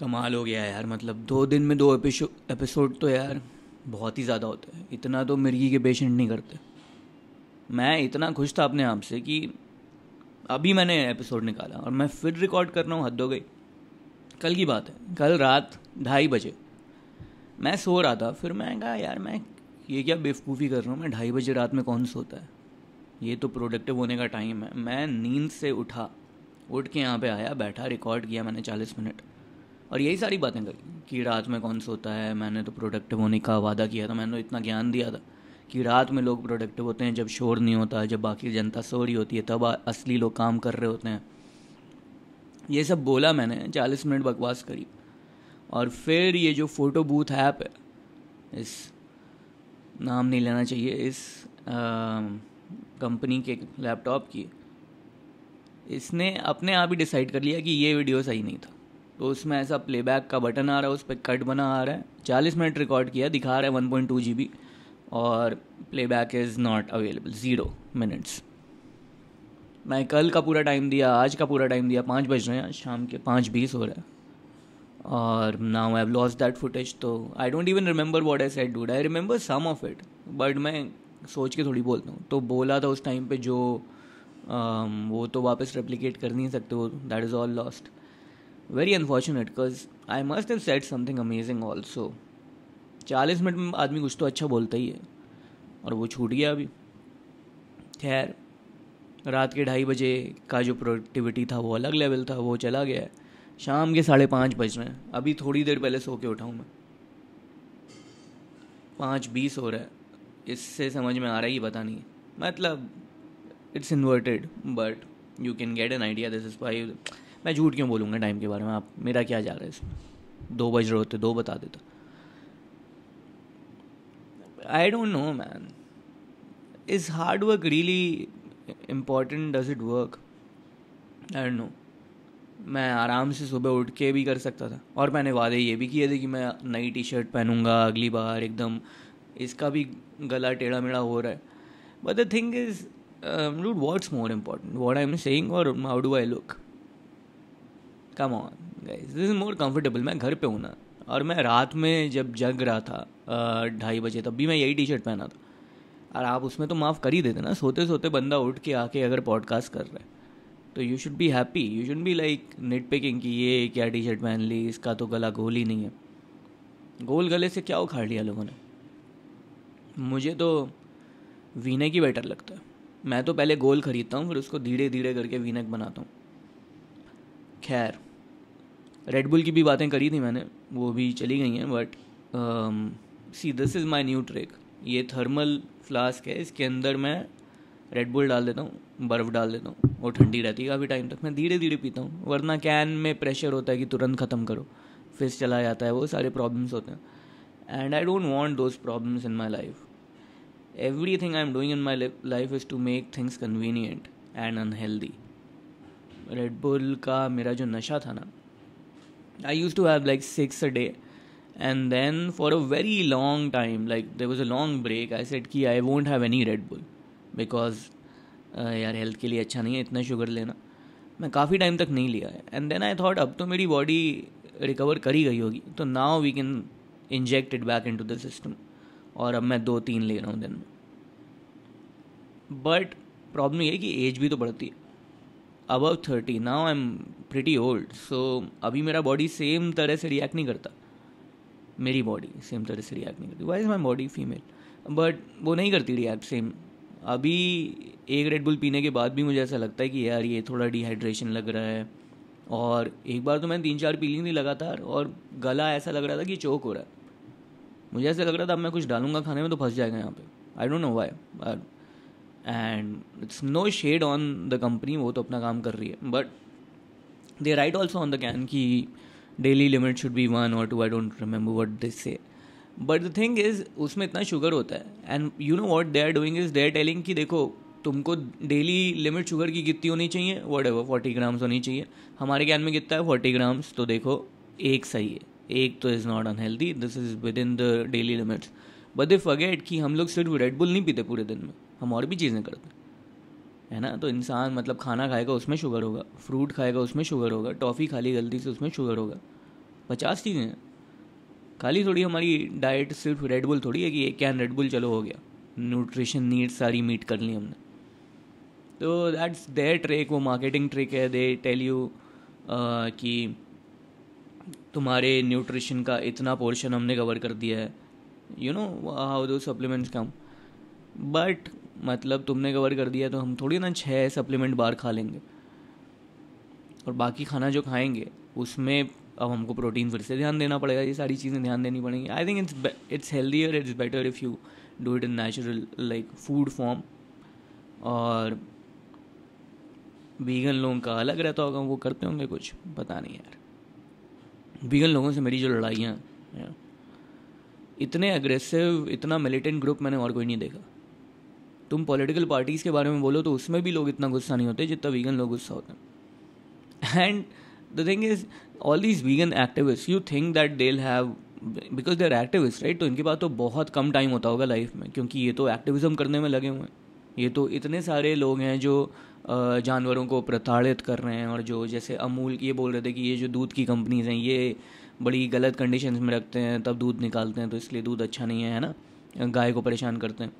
कमाल हो गया यार मतलब दो दिन में दो एपिसोड तो यार बहुत ही ज़्यादा होता है इतना तो मिर्गी के पेशेंट नहीं करते मैं इतना खुश था अपने आप से कि अभी मैंने एपिसोड निकाला और मैं फिर रिकॉर्ड कर रहा हूँ हद हो गई कल की बात है कल रात ढाई बजे मैं सो रहा था फिर मैं कहा यार मैं ये क्या बेवकूफ़ी कर रहा हूँ मैं ढाई बजे रात में कौन सोता है ये तो प्रोडक्टिव होने का टाइम है मैं नींद से उठा उठ के यहाँ पे आया बैठा रिकॉर्ड किया मैंने चालीस मिनट और यही सारी बातें करी कि रात में कौन सोता है मैंने तो प्रोडक्टिव होने का वादा किया था मैंने तो इतना ज्ञान दिया था कि रात में लोग प्रोडक्टिव होते हैं जब शोर नहीं होता जब बाकी जनता सो रही होती है तब असली लोग काम कर रहे होते हैं ये सब बोला मैंने चालीस मिनट बकवास करी और फिर ये जो फ़ोटो बूथ ऐप है इस नाम नहीं लेना चाहिए इस कंपनी के लैपटॉप की इसने अपने आप ही डिसाइड कर लिया कि ये वीडियो सही नहीं था तो उसमें ऐसा प्लेबैक का बटन आ रहा है उस पर कट बना आ रहा है चालीस मिनट रिकॉर्ड किया दिखा रहा है one point two G B और playback is not available zero minutes मैं कल का पूरा टाइम दिया आज का पूरा टाइम दिया पाँच बज रहे हैं शाम के पाँच बीस हो रहे हैं और now I have lost that footage तो I don't even remember what I said dude I remember some of it but मैं सोच के थोड़ी बोलता हूँ तो बोला था उस टाइम पे जो आ, वो तो वापस रेप्लीकेट कर नहीं सकते वो that is all lost very unfortunate because I must have said something amazing also चालीस मिनट में आदमी कुछ तो अच्छा बोलता ही है और वो छूट गया अभी खैर रात के ढाई बजे का जो प्रोडक्टिविटी था वो अलग लेवल था वो चला गया है शाम के साढ़े पाँच बज रहे हैं अभी थोड़ी देर पहले सो के उठाऊँ मैं पाँच बीस हो रहा है इससे समझ में आ रहा है पता नहीं मतलब it's inverted but you can get an idea this is five मैं झूठ क्यों बोलूँगा टाइम के बारे में आप मेरा क्या जा रहा है इसमें दो बज रहे होते दो बता देता I don't know man is hard work really important does it work I don't know मैं आराम से सुबह उठ के भी कर सकता था और मैंने वादे ये भी किए थे कि मैं नई टी शर्ट पहनूंगा अगली बार एकदम इसका भी गला टेढ़ा मेढ़ा हो रहा है but the thing is dude what's more important what I am saying और how do I look come on guys this is more comfortable मैं घर पे हूँ ना और मैं रात में जब जग रहा था ढाई बजे तब भी मैं यही टी शर्ट पहना था और आप उसमें तो माफ़ कर ही देते ना सोते सोते बंदा उठ के आके अगर पॉडकास्ट कर रहा है तो you should be happy you should be like nitpicking की ये क्या टी शर्ट पहन ली इसका तो गला गोल ही नहीं है गोल गले से क्या उखाड़ लिया लोगों ने मुझे तो वीनक ही बेटर लगता है मैं तो पहले गोल खरीदता हूँ फिर उसको धीरे धीरे करके वीनक बनाता हूँ खैर रेडबुल की भी बातें करी थी मैंने वो भी चली गई हैं but see this is my new trick ये थर्मल फ्लास्क है इसके अंदर मैं रेडबुल डाल देता हूँ बर्फ़ डाल देता हूँ वो ठंडी रहती है काफ़ी टाइम तक मैं धीरे धीरे पीता हूँ वरना कैन में प्रेशर होता है कि तुरंत ख़त्म करो फिर चला जाता है वो सारे प्रॉब्लम्स होते हैं and I don't want those problems in my life everything I am doing in my life is to make things convenient and unhealthy Red Bull का मेरा जो नशा था ना I use to have like six a day and then for a very long time like there was a long break I said कि I won't have any Red Bull because यार health के लिए अच्छा नहीं है इतना sugar लेना मैं काफ़ी टाइम तक नहीं लिया है एंड देन आई थॉट अब तो मेरी बॉडी रिकवर कर ही गई होगी तो now we can inject it back into the system और अब मैं दो तीन ले रहा हूँ दिन में बट प्रॉब्लम ये है कि एज भी तो बढ़ती है above thirty now I am pretty old so अभी मेरा बॉडी सेम तरह से रिएक्ट नहीं करता मेरी बॉडी सेम तरह से रिएक्ट नहीं करती why is my body female but वो नहीं करती रिएक्ट सेम अभी एक रेड बुल पीने के बाद भी मुझे ऐसा लगता है कि यार ये थोड़ा डिहाइड्रेशन लग रहा है और एक बार तो मैंने तीन चार पी ली थी लगातार और गला ऐसा लग रहा था कि चोक हो रहा है मुझे ऐसा लग रहा था अब मैं कुछ डालूंगा खाने में तो फंस जाएगा यहाँ पे I don't know why and it's no shade on the company वो तो अपना काम कर रही है but they write also on the can कि daily limit should be one or two I don't remember what this said but the thing is उसमें इतना शुगर होता है and you know what they are doing is they are telling कि देखो तुमको daily limit sugar की कितनी होनी चाहिए वट एवर फोर्टी ग्राम्स होनी चाहिए हमारे कैन में कितना है फोर्टी ग्राम्स तो देखो एक सही है एक तो is not unhealthy this is within the daily limits but they forget कि हम लोग सिर्फ रेडबुल नहीं पीते पूरे दिन में हम और भी चीज़ें करते हैं है ना तो इंसान मतलब खाना खाएगा उसमें शुगर होगा फ्रूट खाएगा उसमें शुगर होगा टॉफ़ी खाली गलती से उसमें शुगर होगा पचास चीज़ें हैं खाली थोड़ी हमारी डाइट सिर्फ रेडबुल थोड़ी है कि एक कैन रेडबुल चलो हो गया न्यूट्रिशन नीड्स सारी मीट कर ली हमने तो दैट्स देयर ट्रिक वो मार्केटिंग ट्रिक है दे टेल यू कि तुम्हारे न्यूट्रिशन का इतना पोर्शन हमने कवर कर दिया है you know how though supplements come but मतलब तुमने कवर कर दिया तो हम थोड़ी ना छः सप्लीमेंट बार खा लेंगे और बाकी खाना जो खाएंगे उसमें अब हमको प्रोटीन फिर से ध्यान देना पड़ेगा ये सारी चीज़ें ध्यान देनी पड़ेंगी I think it's it's healthier it's better if you do it in natural like food form और वीगन लोगों का अलग रहता होगा वो करते होंगे कुछ पता नहीं यार वीगन लोगों से मेरी जो लड़ाइयाँ इतने अग्रेसिव इतना मिलिटेंट ग्रुप मैंने और कोई नहीं देखा तुम पॉलिटिकल पार्टीज़ के बारे में बोलो तो उसमें भी लोग इतना गुस्सा नहीं होते जितना वीगन लोग गुस्सा होते हैं and the thing is all these vegan activist you think that they have because they are activist right तो इनके पास तो बहुत कम टाइम होता होगा लाइफ में क्योंकि ये तो एक्टिविज़म करने में लगे हुए हैं ये तो इतने सारे लोग हैं जो जानवरों को प्रताड़ित कर रहे हैं और जो जैसे अमूल ये बोल रहे थे कि ये जो दूध की कंपनीज हैं ये बड़ी गलत कंडीशंस में रखते हैं तब दूध निकालते हैं तो इसलिए दूध अच्छा नहीं है है ना गाय को परेशान करते हैं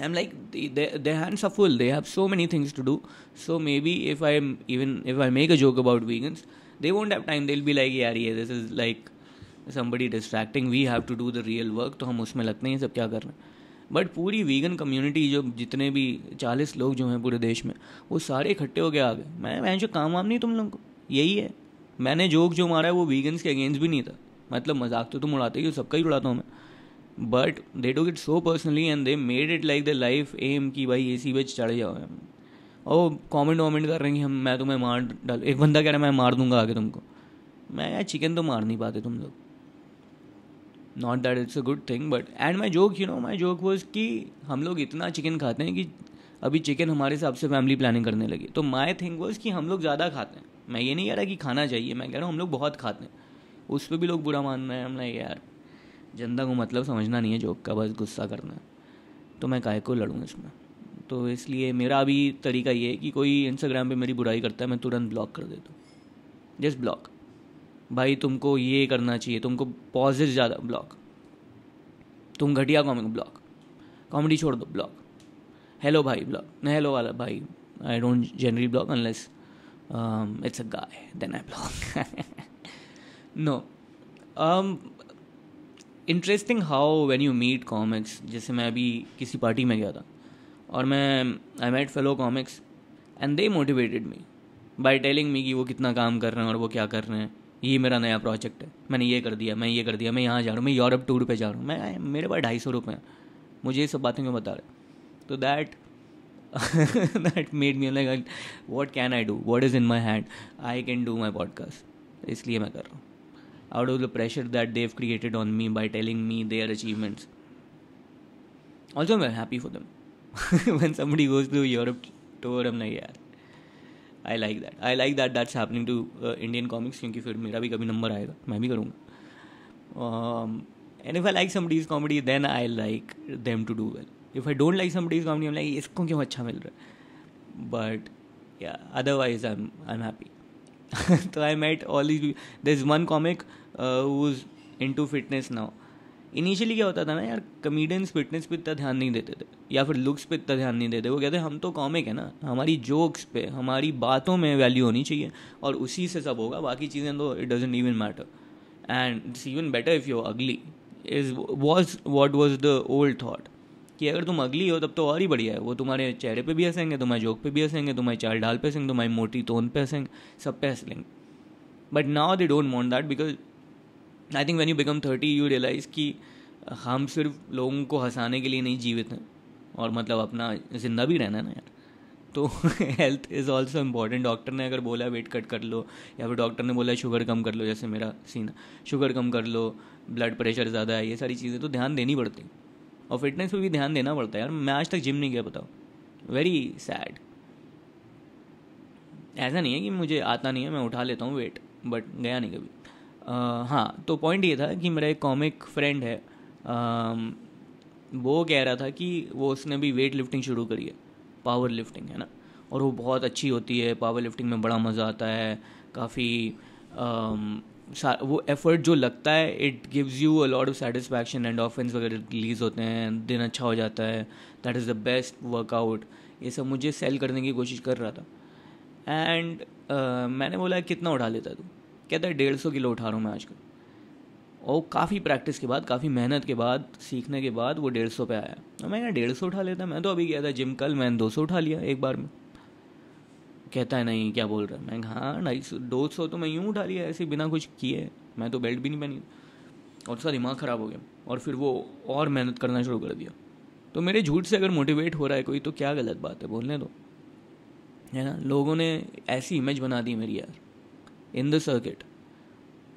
I'm like the, the, their hands are full. They have so many things to do. So maybe if I even if I make a joke about vegans, they won't have time. They'll be like, yeah, yeah this is like somebody distracting. We have to do the real work. तो हम उसमें लगते हैं सब क्या कर रहे हैं बट पूरी वीगन कम्युनिटी जो जितने भी चालीस लोग जो हैं पूरे देश में वो सारे इकट्ठे हो गए आ गए मैं मैं जो काम वाम नहीं तुम लोगों को यही है मैंने जोक जो मारा है वो वीगन्स के अगेंस्ट भी नहीं था मतलब मजाक तो तुम उड़ाते ही हो सबका ही उड़ाता हूँ मैं but they do it so personally and they made it like the life aim कि भाई ए सी पे चढ़ जाओ हम और कॉमेंट वॉमेंट कर रहे हैं हम मैं तुम्हें मार डाल एक बंदा कह रहा है मैं मार दूंगा आगे तुमको मैं यार चिकन तो मार नहीं पाते तुम लोग not that it's a good thing but and my joke you know my joke was कि हम लोग इतना चिकन खाते हैं कि अभी चिकन हमारे हिसाब से फैमिली प्लानिंग करने लगी तो माई थिंक वॉज कि हम लोग ज़्यादा खाते हैं मैं ये नहीं कह रहा कि खाना चाहिए मैं कह रहा हूँ हम लोग बहुत खाते हैं उस पर भी लोग बुरा मान रहे हैं हम यार जनता को मतलब समझना नहीं है जो का बस गुस्सा करना है तो मैं काय को लड़ूँ इसमें तो इसलिए मेरा अभी तरीका ये है कि कोई इंस्टाग्राम पे मेरी बुराई करता है मैं तुरंत ब्लॉक कर देता हूँ जस्ट ब्लॉक भाई तुमको ये करना चाहिए तुमको पॉजिट ज़्यादा ब्लॉक तुम घटिया कॉमिक ब्लॉक कॉमेडी छोड़ दो ब्लॉक हेलो भाई ब्लॉक हेलो वाला भाई I don't generally block unless it's a guy then I block no interesting how when you meet comics जैसे मैं अभी किसी पार्टी में गया था और मैं I met fellow comics and they motivated me by telling me कि वो कितना काम कर रहे हैं और वो क्या कर रहे हैं ये मेरा नया प्रोजेक्ट है मैंने ये कर दिया मैं ये कर दिया मैं यहाँ जा रहा हूँ मैं यूरोप टूर पे जा रहा हूँ मैं मेरे पास ढाई सौ रुपये हैं मुझे ये सब बातें क्यों बता रहे तो that that made me like what can I do what is in my hand I can do my podcast इसलिए मैं कर रहा हूँ out of the pressure that they've created on me by telling me their achievements. Also, I'm happy for them. when somebody goes to Europe tour, I'm like, yeah. I like that. I like that that's happening to uh, Indian comics because if my number comes, I will do And if I like somebody's comedy, then I like them to do well. If I don't like somebody's comedy, I'm like, why is this good? But yeah, otherwise I'm, i happy. so I met all these, there's one comic, who's into fitness now initially क्या होता था ना यार comedians fitness पे इतना ध्यान नहीं देते थे या फिर लुक्स पे इतना ध्यान नहीं देते वो कहते हम तो कॉमिक है ना हमारी जोक्स पे हमारी बातों में वैल्यू होनी चाहिए और उसी से सब होगा बाकी चीज़ें तो it doesn't even matter and it's even better if you ugly is was what was the old thought कि अगर तुम अगली हो तब तो और ही बढ़िया है वो तुम्हारे चेहरे पे भी हंसेंगे तुम्हारे जोक पे भी हंसेंगे तुम्हारी चाल ढाल पे हंसेंगे तुम्हारी मोटी तोन पे हंसेंगे सब पे हंस लेंगे but now they don't want that because I think when you become thirty you realise कि हम सिर्फ लोगों को हंसाने के लिए नहीं जीवित हैं और मतलब अपना जिंदा भी रहना है ना यार तो health is also important doctor ने अगर बोला वेट कट कर लो या फिर डॉक्टर ने बोला शुगर कम कर लो जैसे मेरा सीन शुगर कम कर लो ब्लड प्रेशर ज़्यादा है ये सारी चीज़ें तो ध्यान देनी पड़ती और फिटनेस पर भी ध्यान देना पड़ता है यार मैं आज तक जिम नहीं गया बताओ वेरी सैड ऐसा नहीं है कि मुझे आता नहीं है मैं उठा लेता हूँ वेट बट गया नहीं कभी हाँ तो पॉइंट ये था कि मेरा एक कॉमिक फ्रेंड है वो कह रहा था कि वो उसने भी वेट लिफ्टिंग शुरू करी है पावर लिफ्टिंग है ना और वो बहुत अच्छी होती है पावर लिफ्टिंग में बड़ा मज़ा आता है काफ़ी वो एफर्ट जो लगता है it gives you a lot of satisfaction and ऑफेंस वगैरह रिलीज होते हैं दिन अच्छा हो जाता है that is the best workout ये सब मुझे सेल करने की कोशिश कर रहा था एंड uh, मैंने बोला कितना उठा लेता तू कहता है डेढ़ सौ किलो उठा रहा हूँ मैं आजकल और काफ़ी प्रैक्टिस के बाद काफ़ी मेहनत के बाद सीखने के बाद वो डेढ़ सौ पे आया मैं यहाँ डेढ़ सौ उठा लेता मैं तो अभी गया था जिम कल मैंने दो सौ उठा लिया एक बार में कहता है नहीं क्या बोल रहा है मैं हाँ ढाई सौ दो सौ तो मैं यूँ उठा लिया ऐसे बिना कुछ किए मैं तो बेल्ट भी नहीं पहनी और उसका दिमाग ख़राब हो गया और फिर वो और मेहनत करना शुरू कर दिया तो मेरे झूठ से अगर मोटिवेट हो रहा है कोई तो क्या गलत बात है बोलने दो है ना लोगों ने ऐसी इमेज बना दी मेरी यार in the circuit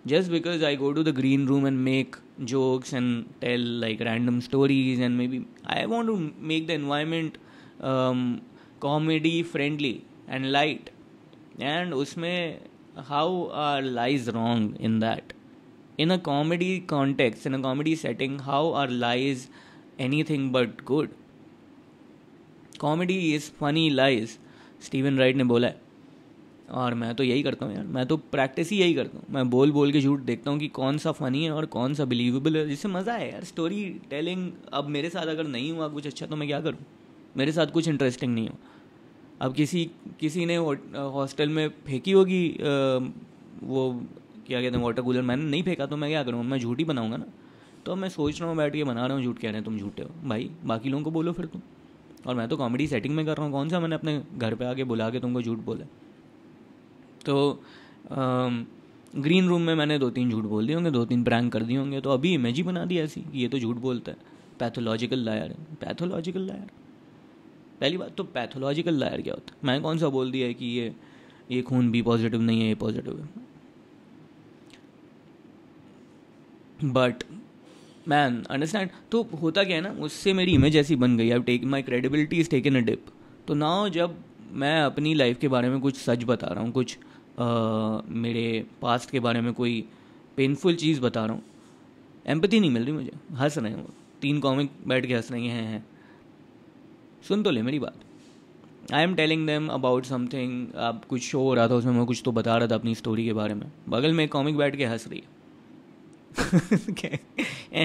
just because I go to the green room and make jokes and tell like random stories and maybe I want to make the environment um, comedy friendly and light. And usme how are lies wrong in that? In a comedy context, in a comedy setting, how are lies anything but good? Comedy is funny lies. Stephen Wright ने बोला है और मैं तो यही करता हूँ यार मैं तो प्रैक्टिस ही यही करता हूँ मैं बोल बोल के झूठ देखता हूँ कि कौन सा फ़नी है और कौन सा बिलीवेबल है जिससे मज़ा है यार स्टोरी टेलिंग अब मेरे साथ अगर नहीं हुआ कुछ अच्छा तो मैं क्या करूँ मेरे साथ कुछ इंटरेस्टिंग नहीं हो अब किसी किसी ने हॉस्टल में फेंकी होगी वो क्या कहते हैं वाटर कूलर मैंने नहीं फेंका तो मैं क्या करूँ मैं झूठ ही बनाऊँगा ना तो मैं सोच रहा हूँ बैठ के बना रहा हूँ झूठ कह रहे हैं तुम झूठे हो भाई बाकी लोगों को बोलो फिर तुम और मैं तो कॉमेडी सेटिंग में कर रहा हूँ कौन सा मैंने अपने घर पे आके बुला के तुमको झूठ बोला तो ग्रीन रूम में मैंने दो तीन झूठ बोल दिए होंगे दो तीन प्रैंक कर दिए होंगे तो अभी इमेज ही बना दी ऐसी कि ये तो झूठ बोलता है पैथोलॉजिकल लायर पैथोलॉजिकल लायर पहली बात तो पैथोलॉजिकल लायर क्या होता है मैंने कौन सा बोल दिया है कि ये ये खून भी पॉजिटिव नहीं है ये पॉजिटिव है बट मैन अंडरस्टैंड तो होता क्या है ना उससे मेरी इमेज ऐसी बन गई I take my credibility is taken a dip तो नाउ जब मैं अपनी लाइफ के बारे में कुछ सच बता रहा हूँ कुछ मेरे पास्ट के बारे में कोई पेनफुल चीज़ बता रहा हूँ एम्पति नहीं मिल रही मुझे हंस रहे हो तीन कॉमिक बैठ के हंस रही हैं सुन तो ले मेरी बात I am telling them about something आप कुछ शो हो रहा था उसमें मैं कुछ तो बता रहा था अपनी स्टोरी के बारे में बगल में एक कॉमिक बैठ के हंस रही है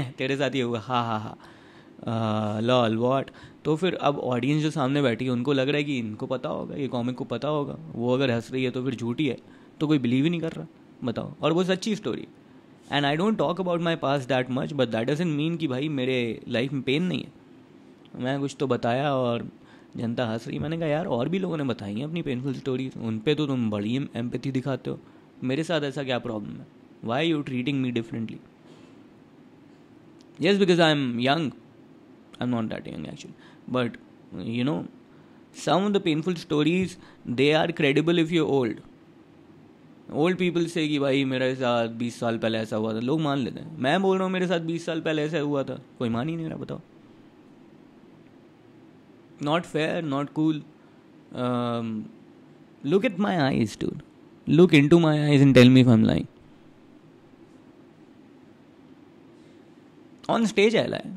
तेरे साथ ही हुआ हाँ हाँ हाँ लॉल वॉट तो फिर अब ऑडियंस जो सामने बैठी है उनको लग रहा है कि इनको पता होगा ये कॉमिक को पता होगा वो अगर हंस रही है तो फिर झूठी है तो कोई बिलीव ही नहीं कर रहा बताओ और वो सच्ची story and I don't talk about my past that much but that doesn't mean कि भाई मेरे लाइफ में पेन नहीं है मैं कुछ तो बताया और जनता हंस रही मैंने कहा यार और भी लोगों ने बताई हैं अपनी पेनफुल स्टोरी उन पर तो तुम बड़ी एम्पैथी दिखाते हो मेरे साथ ऐसा क्या प्रॉब्लम है why you treating me differently yes because I am young I'm not that young actually. But you know, some of the painful stories they are credible if you're old. Old people से कि भाई मेरे साथ बीस साल पहले ऐसा हुआ था लोग मान लेते हैं मैं बोल रहा हूँ मेरे साथ बीस साल पहले ऐसा हुआ था कोई मान ही नहीं रहा बताओ not fair not cool look at my eyes to look into my eyes in tell me from lying on stage I lie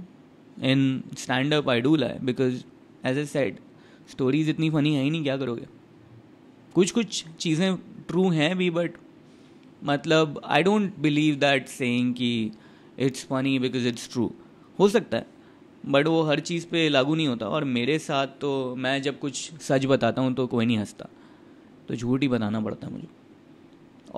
in stand up I do lie because as I said stories इतनी फनी है ही नहीं क्या करोगे कुछ कुछ चीज़ें ट्रू हैं भी बट मतलब I don't believe that saying कि it's funny because it's true हो सकता है बट वो हर चीज़ पे लागू नहीं होता और मेरे साथ तो मैं जब कुछ सच बताता हूँ तो कोई नहीं हंसता तो झूठ ही बताना पड़ता है मुझे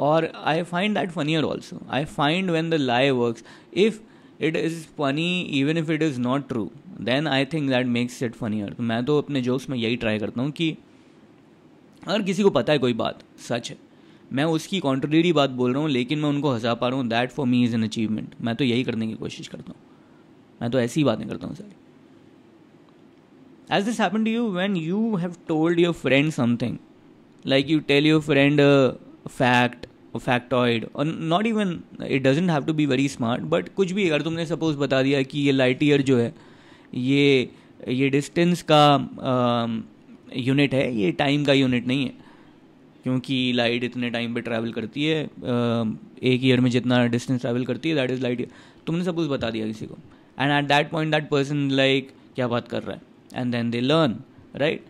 और I find that funnier also I find when the lie work if it is funny even if it is not true then I think that makes it funny तो मैं तो अपने जोक्स में यही ट्राई करता हूँ कि अगर किसी को पता है कोई बात सच है मैं उसकी कॉन्ट्ररी बात बोल रहा हूँ लेकिन मैं उनको हंसा पा रहा हूँ that for me is an achievement मैं तो यही करने की कोशिश करता हूँ मैं तो ऐसी ही बातें करता हूँ sir has this happen to you when you have told your friend something like you tell your friend fact factoid और not even it doesn't have to be very smart but कुछ भी अगर तुमने सपोज बता दिया कि ये light year जो है ये ये डिस्टेंस का यूनिट है ये टाइम का यूनिट नहीं है क्योंकि लाइट इतने टाइम पे ट्रैवल करती है एक ईयर में जितना डिस्टेंस ट्रैवल करती है दैट इज़ लाइट ईयर तुमने सपोज बता दिया किसी को and at that point that person like क्या बात कर रहा है and then they learn right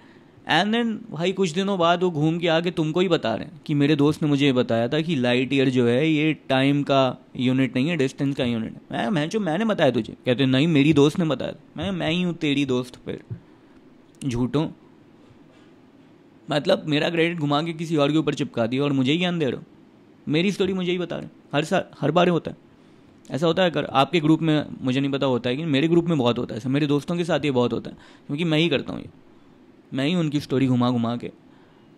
and then भाई कुछ दिनों बाद वो घूम के आके तुमको ही बता रहे हैं कि मेरे दोस्त ने मुझे ये बताया था कि लाइट ईयर जो है ये टाइम का यूनिट नहीं है डिस्टेंस का यूनिट है मैं मैं जो मैंने बताया तुझे कहते नहीं मेरी दोस्त ने बताया मैं मैं ही हूँ तेरी दोस्त फिर झूठों मतलब मेरा क्रेडिट घुमा के किसी और के ऊपर चिपका दिया और मुझे ही ज्ञान दे रहे हो मेरी स्टोरी मुझे ही बता रहे हर साल हर बार होता है ऐसा होता है अगर आपके ग्रुप में मुझे नहीं पता होता है कि मेरे ग्रुप में बहुत होता है ऐसा मेरे दोस्तों के साथ ये बहुत होता है क्योंकि मैं ही करता हूँ ये मैं ही उनकी स्टोरी घुमा घुमा के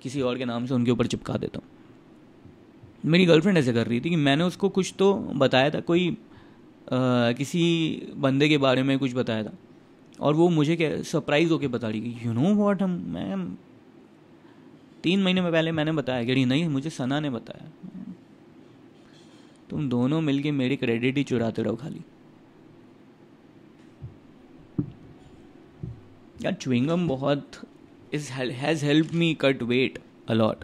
किसी और के नाम से उनके ऊपर चिपका देता हूँ मेरी गर्लफ्रेंड ऐसे कर रही थी कि मैंने उसको कुछ तो बताया था कोई आ, किसी बंदे के बारे में कुछ बताया था और वो मुझे क्या सरप्राइज़ होके बता रही कि यू नो वॉट हम मैम तीन महीने में पहले मैंने बताया कि नहीं मुझे सना ने बताया तुम दोनों मिलके मेरी क्रेडिट ही चुराते रहो खाली यार चुविंगम बहुत is has help me cut weight a lot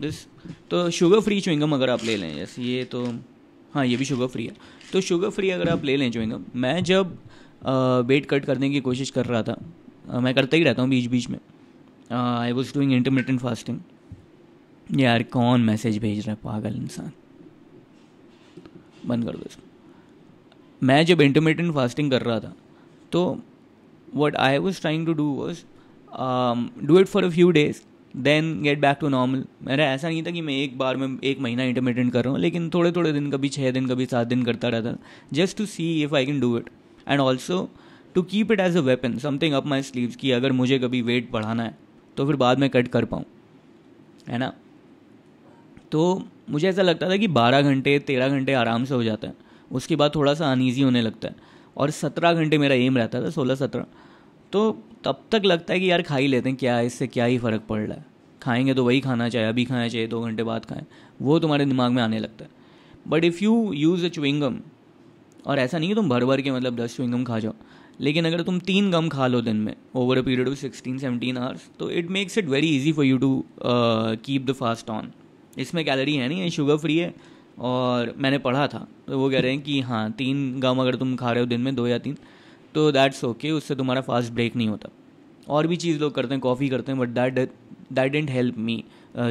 this तो शुगर फ्री चुविंगम अगर आप ले लें जैसे ये तो हाँ ये भी शुगर फ्री है तो शुगर फ्री अगर आप ले लें चुविंगम मैं जब वेट कट करने की कोशिश कर रहा था आ, मैं करता ही रहता हूँ बीच बीच में I was doing intermittent fasting यार कौन मैसेज भेज रहा है पागल इंसान बंद कर दो मैं जब इंटरमीडियंट फास्टिंग कर रहा था तो what I was trying to do was do it for a few days then get back to normal मेरा ऐसा नहीं था कि मैं एक बार में एक महीना इंटरमीडियंट कर रहा हूँ लेकिन थोड़े थोड़े दिन कभी छः दिन कभी सात दिन करता रहता just to see if I can do it and also to keep it as a weapon something up my sleeve कि अगर मुझे कभी वेट बढ़ाना है तो फिर बाद में कट कर पाऊँ है ना तो मुझे ऐसा लगता था कि बारह घंटे तेरह घंटे आराम से हो जाता है उसके बाद थोड़ा सा अनईजी होने लगता है और सत्रह घंटे मेरा एम रहता था सोलह सत्रह तो तब तक लगता है कि यार खा ही लेते हैं क्या इससे क्या ही फ़र्क पड़ रहा है खाएंगे तो वही खाना चाहिए अभी खाना चाहिए दो घंटे बाद खाएं वो तुम्हारे दिमाग में आने लगता है but if you use a chewing gum और ऐसा नहीं कि तुम भर भर के मतलब दस चुविंगम खा जाओ लेकिन अगर तुम तीन गम खा लो दिन में over a period of sixteen seventeen hours तो it makes it very easy for you to keep the fast on इसमें कैलोरी है नहीं है शुगर फ्री है और मैंने पढ़ा था तो वो कह रहे हैं कि हाँ तीन गम अगर तुम खा रहे हो दिन में दो या तीन तो दैट्स ओके उससे तुम्हारा फास्ट ब्रेक नहीं होता और भी चीज़ लोग करते हैं कॉफ़ी करते हैं but that that didn't help me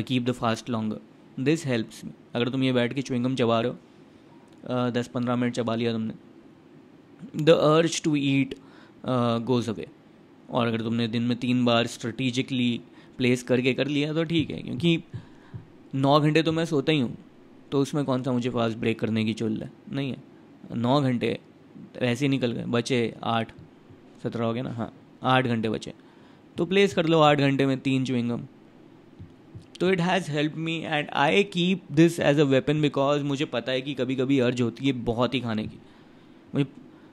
keep the fast longer this helps me अगर तुम ये बैठ के चुविंगम चबा रहे हो uh, दस पंद्रह मिनट चबा लिया तुमने the urge to eat goes away और अगर तुमने दिन में तीन बार स्ट्रेटिजिकली प्लेस करके कर लिया तो ठीक है क्योंकि नौ घंटे तो मैं सोता ही हूँ तो उसमें कौन सा मुझे फास्ट ब्रेक करने की चुल है नहीं है नौ घंटे ऐसे ही निकल गए बचे आठ सत्रह हो गया ना हाँ आठ घंटे बचे तो प्लेस कर लो आठ घंटे में तीन चुविंगम तो it has help me and I keep this as a weapon because मुझे पता है कि कभी कभी अर्ज होती है बहुत ही खाने की मुझे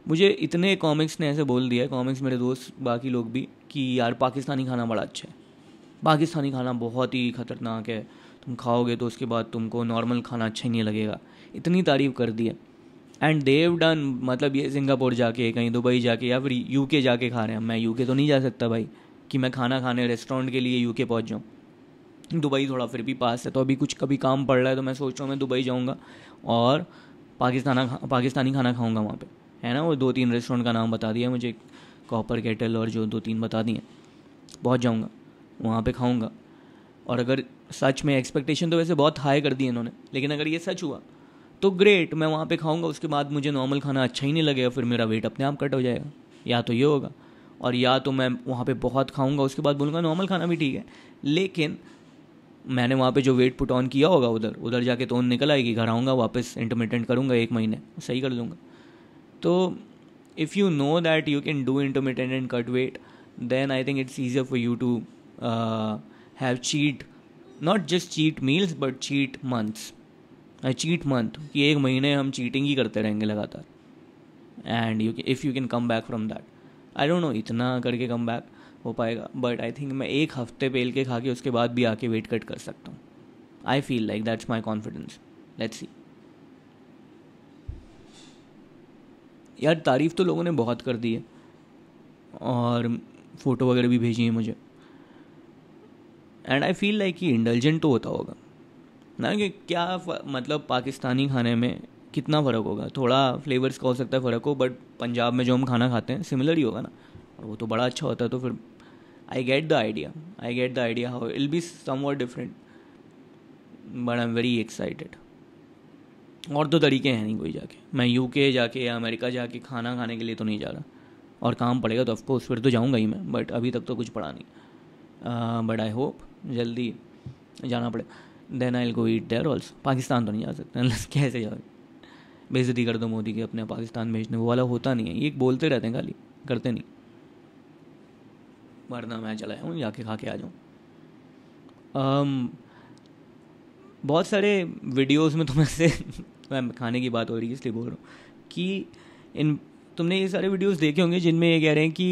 मुझे इतने कॉमिक्स ने ऐसे बोल दिया है कॉमिक्स मेरे दोस्त बाकी लोग भी कि यार पाकिस्तानी खाना बड़ा अच्छा है पाकिस्तानी खाना बहुत ही ख़तरनाक है तुम खाओगे तो उसके बाद तुमको नॉर्मल खाना अच्छा ही नहीं लगेगा इतनी तारीफ़ कर दी है एंड देव डन मतलब ये सिंगापुर जाके कहीं दुबई जाके या फिर यूके जाके खा रहे हैं मैं यूके तो नहीं जा सकता भाई कि मैं खाना खाने रेस्टोरेंट के लिए यूके पहुंच जाऊँ दुबई थोड़ा फिर भी पास है तो अभी कुछ कभी काम पड़ रहा है तो मैं सोच रहा हूँ मैं दुबई जाऊँगा और पाकिस्ताना पाकिस्तानी खाना खाऊँगा वहाँ पर है ना वो दो तीन रेस्टोरेंट का नाम बता दिया मुझे कॉपर केटल और जो दो तीन बता दिए पहुँच जाऊँगा वहाँ पर खाऊँगा और अगर सच में एक्सपेक्टेशन तो वैसे बहुत हाई कर दी इन्होंने लेकिन अगर ये सच हुआ तो ग्रेट मैं वहाँ पे खाऊंगा उसके बाद मुझे नॉर्मल खाना अच्छा ही नहीं लगेगा फिर मेरा वेट अपने आप कट हो जाएगा या तो ये होगा और या तो मैं वहाँ पे बहुत खाऊंगा उसके बाद बोलूँगा नॉर्मल खाना भी ठीक है लेकिन मैंने वहाँ पे जो वेट पुट ऑन किया होगा उधर उधर जाके तो निकल आएगी घर आऊँगा वापस इंटरमीडियंट करूँगा एक महीने सही कर लूँगा तो if you know that you can do intermittent and cut weight then I think it's easier for you to have cheat not just cheat meals but cheat months cheat month कि एक महीने हम चीटिंग ही करते रहेंगे लगातार and you if you can come back from that I don't know इतना करके कम बैक हो पाएगा बट आई थिंक मैं एक हफ्ते पेल के खा के उसके बाद भी आके वेट कट कर सकता हूँ I feel like that's my confidence let's see यार तारीफ़ तो लोगों ने बहुत कर दी है और फ़ोटो वगैरह भी भेजी है मुझे एंड आई फील लाइक कि इंटेलिजेंट तो होता होगा ना कि क्या मतलब पाकिस्तानी खाने में कितना फ़र्क होगा थोड़ा फ्लेवर्स का हो सकता है फ़र्क हो बट पंजाब में जो हम खाना खाते हैं सिमिलर ही होगा ना और वो तो बड़ा अच्छा होता है तो फिर I get the idea I get the idea how it'll be some different but I am very excited और तो तरीके हैं नहीं कोई जाके मैं यू के जाके या अमेरिका जाके खाना खाने के लिए तो नहीं जा रहा और काम पड़ेगा तो ऑफकोर्स फिर तो जाऊँगा ही मैं बट अभी तक तो कुछ पड़ा नहीं बट आई होप जल्दी जाना पड़ेगा then I go eat there also Pakistan तो नहीं जा सकते कैसे जाओ बेजती कर दो मोदी के अपने पाकिस्तान भेजने वो वाला होता नहीं है ये बोलते रहते हैं खाली करते नहीं वरना मैं चला जाऊँ जाके खा के आ जाऊँ um, बहुत सारे वीडियोस में तुम्हें से मैं खाने की बात हो रही है इसलिए बोल रहा हूँ कि इन तुमने ये सारे वीडियोस देखे होंगे जिनमें ये कह रहे हैं कि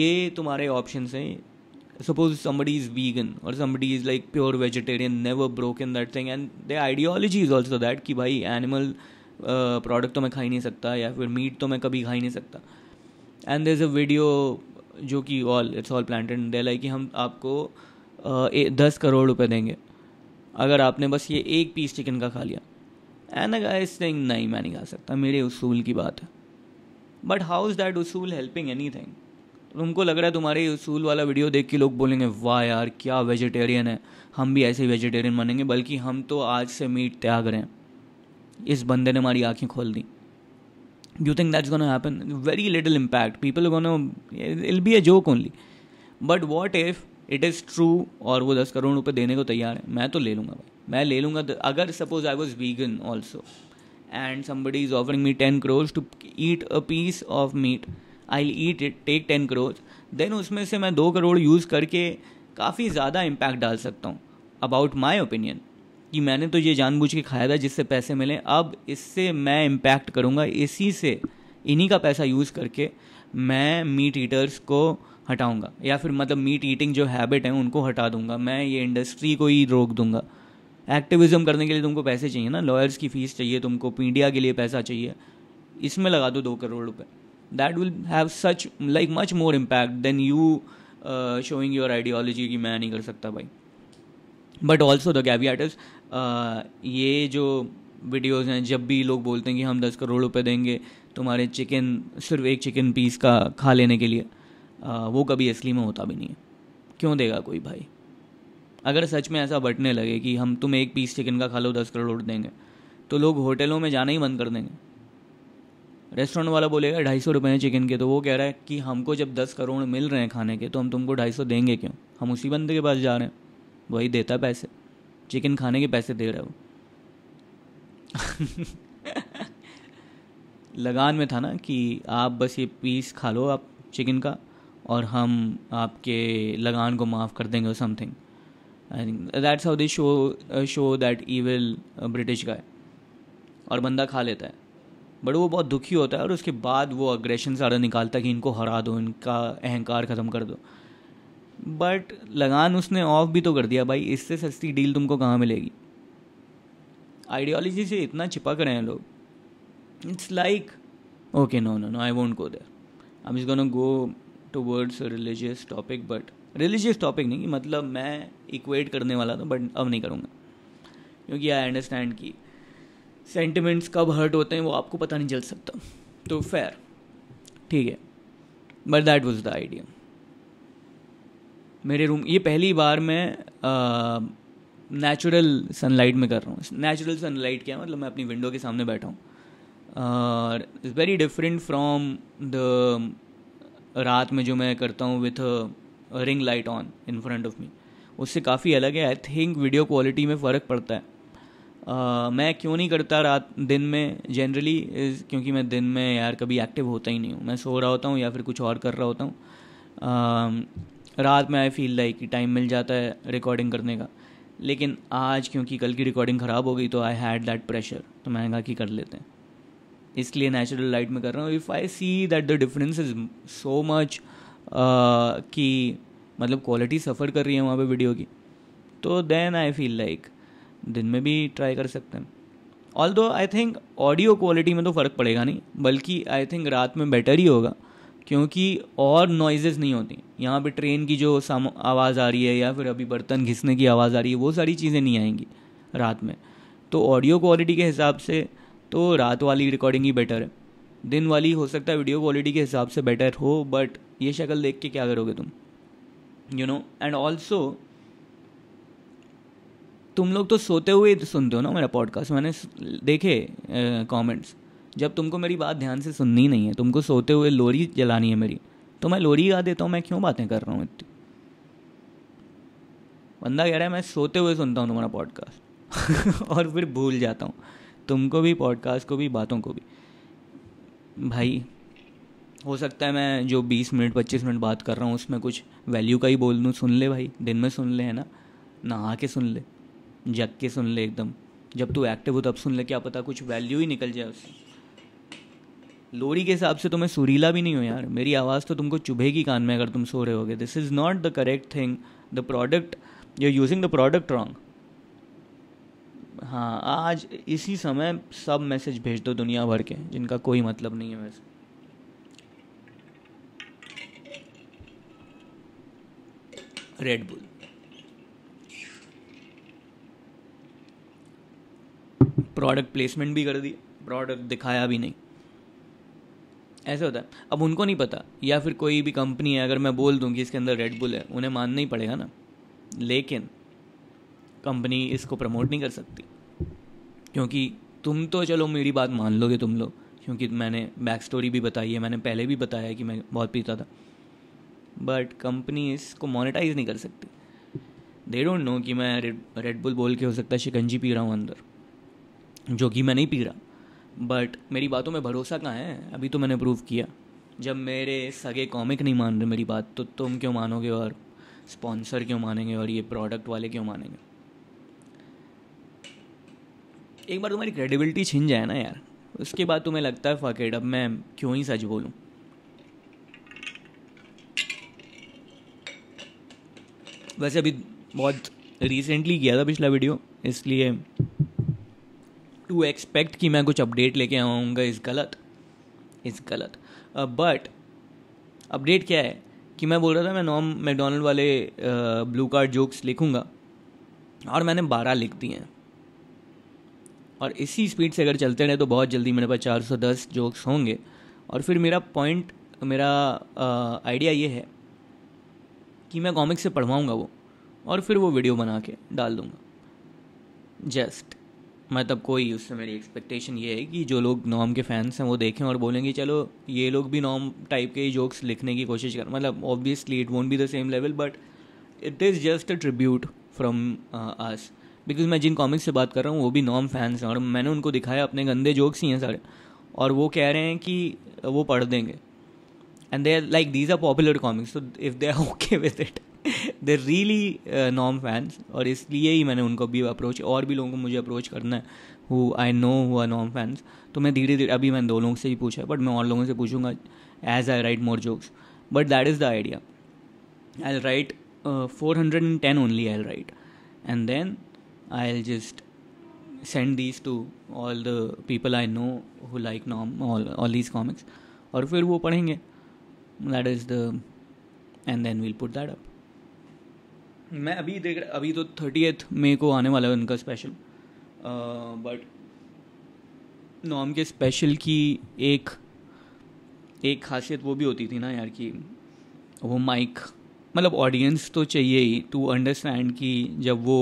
ये तुम्हारे ऑप्शन हैं suppose somebody is vegan or somebody is like pure vegetarian never broken that thing and their ideology is also that कि भाई एनिमल प्रोडक्ट तो मैं खा ही नहीं सकता या फिर मीट तो मैं कभी खा ही नहीं सकता and there is a video जो कि all it's all planted they like हम आपको दस करोड़ रुपए देंगे अगर आपने बस ये एक पीस चिकन का खा लिया एंड इस थिंग नहीं मैं नहीं खा सकता मेरे उसूल की बात है बट हाउ इज़ दैट उसूल हेल्पिंग एनी थिंग तुमको लग रहा है तुम्हारे उसूल वाला वीडियो देख के लोग बोलेंगे वाह यार क्या वेजिटेरियन है हम भी ऐसे वेजिटेरियन बनेंगे बल्कि हम तो आज से मीट त्याग रहे हैं इस बंदे ने हमारी आँखें खोल दी you think that's gonna happen very little impact people gonna it'll be a joke only but what if it is true और वो दस करोड़ रुपये देने को तैयार है मैं तो ले लूँगा भाई मैं ले लूँगा अगर suppose I was vegan also and somebody is offering me ten crores to eat a piece of meat I eat it take ten crore then उसमें से मैं दो करोड़ यूज़ करके काफ़ी ज़्यादा इम्पैक्ट डाल सकता हूँ अबाउट माई ओपिनियन कि मैंने तो ये जानबूझ के खाया था जिससे पैसे मिले अब इससे मैं इम्पैक्ट करूँगा इसी से इन्हीं का पैसा यूज़ करके मैं मीट ईटर्स को हटाऊँगा या फिर मतलब मीट ईटिंग जो हैबिट है उनको हटा दूंगा मैं ये इंडस्ट्री को ही रोक दूंगा एक्टिविज़म करने के लिए तुमको पैसे चाहिए ना लॉयर्स की फ़ीस चाहिए तुमको मीडिया के लिए पैसा चाहिए इसमें लगा दो दो करोड़ रुपये that will have such like much more impact than you showing your ideology कि मैं नहीं कर सकता भाई but also the cabbie artist ये जो वीडियोज़ हैं जब भी लोग बोलते हैं कि हम दस करोड़ रुपये देंगे तुम्हारे चिकन सिर्फ एक चिकन पीस का खा लेने के लिए आ, uh, वो कभी असली में होता भी नहीं है क्यों देगा कोई भाई अगर सच में ऐसा बटने लगे कि हम तुम एक पीस चिकन का खा लो दस करोड़ देंगे तो लोग होटलों में जाना ही बंद कर देंगे रेस्टोरेंट वाला बोलेगा ढाई सौ रुपये हैं चिकन के तो वो कह रहा है कि हमको जब दस करोड़ मिल रहे हैं खाने के तो हम तुमको ढाई सौ देंगे क्यों हम उसी बंदे के पास जा रहे हैं वही देता पैसे चिकन खाने के पैसे दे रहे हो लगान में था ना कि आप बस ये पीस खा लो आप चिकन का और हम आपके लगान को माफ़ कर देंगे something I that's how they show show that evil British guy और बंदा खा लेता है बट वो बहुत दुखी होता है और उसके बाद वो अग्रेशन सारा निकालता है कि इनको हरा दो इनका अहंकार ख़त्म कर दो बट लगान उसने ऑफ भी तो कर दिया भाई इससे सस्ती डील तुमको कहाँ मिलेगी आइडियोलॉजी से इतना छिपा कर रहे हैं लोग it's like okay no no no I won't go there I am gonna go towards religious topic but religious topic नहीं मतलब मैं इक्वेट करने वाला था बट अब नहीं करूँगा क्योंकि आई अंडरस्टैंड की सेंटिमेंट्स कब हर्ट होते हैं वो आपको पता नहीं चल सकता तो फेयर ठीक है but that was the idea मेरे रूम ये पहली बार मैं नेचुरल सनलाइट में कर रहा हूँ नेचुरल सनलाइट क्या मतलब मैं अपनी विंडो के सामने बैठा हूँ it's very different from the रात में जो मैं करता हूँ with ring light on in front of me उससे काफ़ी अलग है आई थिंक वीडियो क्वालिटी में फ़र्क पड़ता है मैं क्यों नहीं करता रात दिन में जनरली क्योंकि मैं दिन में यार कभी एक्टिव होता ही नहीं हूँ मैं सो रहा होता हूँ या फिर कुछ और कर रहा होता हूँ रात में आई फील लाइक कि टाइम मिल जाता है रिकॉर्डिंग करने का लेकिन आज क्योंकि कल की रिकॉर्डिंग ख़राब हो गई तो आई हैड दैट प्रेशर तो मैंने कहा कि कर लेते हैं इसलिए नेचुरल लाइट में कर रहा हूँ if I see that the difference is so much कि मतलब क्वालिटी सफ़र कर रही है वहाँ पे वीडियो की तो देन आई फील लाइक दिन में भी ट्राई कर सकते हैं ऑल दो आई थिंक ऑडियो क्वालिटी में तो फ़र्क पड़ेगा नहीं बल्कि आई थिंक रात में बेटर ही होगा क्योंकि और नॉइजेज़ नहीं होती यहाँ पे ट्रेन की जो साम आवाज़ आ रही है या फिर अभी बर्तन घिसने की आवाज़ आ रही है वो सारी चीज़ें नहीं आएंगी रात में तो ऑडियो क्वालिटी के हिसाब से तो रात वाली रिकॉर्डिंग ही बेटर है दिन वाली हो सकता है वीडियो क्वालिटी के हिसाब से बेटर हो बट ये शक्ल देख के क्या करोगे तुम यू नो एंड ऑल्सो तुम लोग तो सोते हुए सुनते हो ना मेरा पॉडकास्ट मैंने देखे कमेंट्स जब तुमको मेरी बात ध्यान से सुननी नहीं है तुमको सोते हुए लोरी जलानी है मेरी तो मैं लोरी गा देता हूँ मैं क्यों बातें कर रहा हूँ इतनी बंदा कह रहा है मैं सोते हुए सुनता हूँ तुम्हारा पॉडकास्ट और फिर भूल जाता हूँ तुमको भी पॉडकास्ट को भी बातों को भी भाई हो सकता है मैं जो बीस मिनट पच्चीस मिनट बात कर रहा हूँ उसमें कुछ वैल्यू का ही बोल दूँ सुन ले भाई दिन में सुन ले है ना नहा के सुन ले जग के सुन ले एकदम जब तू एक्टिव हो तब सुन ले क्या पता कुछ वैल्यू ही निकल जाए उससे लोरी के हिसाब से तो मैं सुरीला भी नहीं हूँ यार मेरी आवाज़ तो तुमको चुभेगी कान में अगर तुम सो रहे होगे this is not the correct thing the product you are using the product wrong हाँ आज इसी समय सब मैसेज भेज दो दुनिया भर के जिनका कोई मतलब नहीं है वैसे रेड बुल प्रोडक्ट प्लेसमेंट भी कर दी प्रोडक्ट दिखाया भी नहीं ऐसे होता है अब उनको नहीं पता या फिर कोई भी कंपनी है अगर मैं बोल दूँ कि इसके अंदर रेडबुल है उन्हें मानना ही पड़ेगा ना लेकिन कंपनी इसको प्रमोट नहीं कर सकती क्योंकि तुम तो चलो मेरी बात मान लोगे तुम लोग क्योंकि मैंने बैक स्टोरी भी बताई है मैंने पहले भी बताया कि मैं बहुत पीता था बट कंपनी इसको मोनेटाइज नहीं कर सकती दे डोंट नो कि मैं रेडबुल रेड बुल बोल के हो सकता है शिकंजी पी रहा हूँ अंदर जो कि मैं नहीं पी रहा बट मेरी बातों में भरोसा कहाँ है अभी तो मैंने प्रूव किया जब मेरे सगे कॉमिक नहीं मान रहे मेरी बात तो तुम क्यों मानोगे और स्पॉन्सर क्यों मानेंगे और ये प्रोडक्ट वाले क्यों मानेंगे एक बार तुम्हारी क्रेडिबिलिटी छिन जाए ना यार उसके बाद तुम्हें लगता है फकेट अब मैं क्यों ही सच बोलूँ वैसे अभी बहुत रिसेंटली किया था पिछला वीडियो इसलिए टू एक्सपेक्ट कि मैं कुछ अपडेट लेके आऊँगा इज़ गलत इज़ गलत बट uh, अपडेट क्या है कि मैं बोल रहा था मैं नॉम मैकडोनल्ड वाले ब्लू कार्ड जोक्स लिखूँगा और मैंने बारह लिख दिए हैं और इसी स्पीड से अगर चलते रहे तो बहुत जल्दी मेरे पास चार सौ दस जोक्स होंगे और फिर मेरा पॉइंट मेरा आइडिया uh, ये है कि मैं कॉमिक से पढ़वाऊँगा वो और फिर वो वीडियो बना के डाल दूँगा जस्ट मतलब कोई उससे मेरी एक्सपेक्टेशन ये है कि जो लोग नॉम के फैंस हैं वो देखें और बोलेंगे चलो ये लोग भी नॉम टाइप के ही जोक्स लिखने की कोशिश कर मतलब obviously it won't be the same level but it is just a tribute from us because मैं जिन कॉमिक्स से बात कर रहा हूँ वो भी नॉम फैंस हैं और मैंने उनको दिखाया अपने गंदे जोक्स ही हैं सारे और वो कह रहे हैं कि वो पढ़ देंगे and they like these are popular comics तो if they are okay with it they really नॉम फैंस और इसलिए ही मैंने उनको भी अप्रोच और भी लोगों को मुझे अप्रोच करना है who I know who are नॉम फैंस तो मैं धीरे धीरे अभी मैंने दो लोगों से ही पूछा बट मैं और लोगों से पूछूंगा as I write more jokes but that is the idea I'll write four hundred and ten only I'll write and then I'll just send these to all the people I know who like नॉम all these comics और फिर वो पढ़ेंगे that is the end then we'll put that up मैं अभी देख अभी तो थर्टी एथ मे को आने वाला है उनका स्पेशल बट नॉम के स्पेशल की एक एक खासियत वो भी होती थी ना यार कि वो माइक मतलब ऑडियंस तो चाहिए ही टू अंडरस्टैंड कि जब वो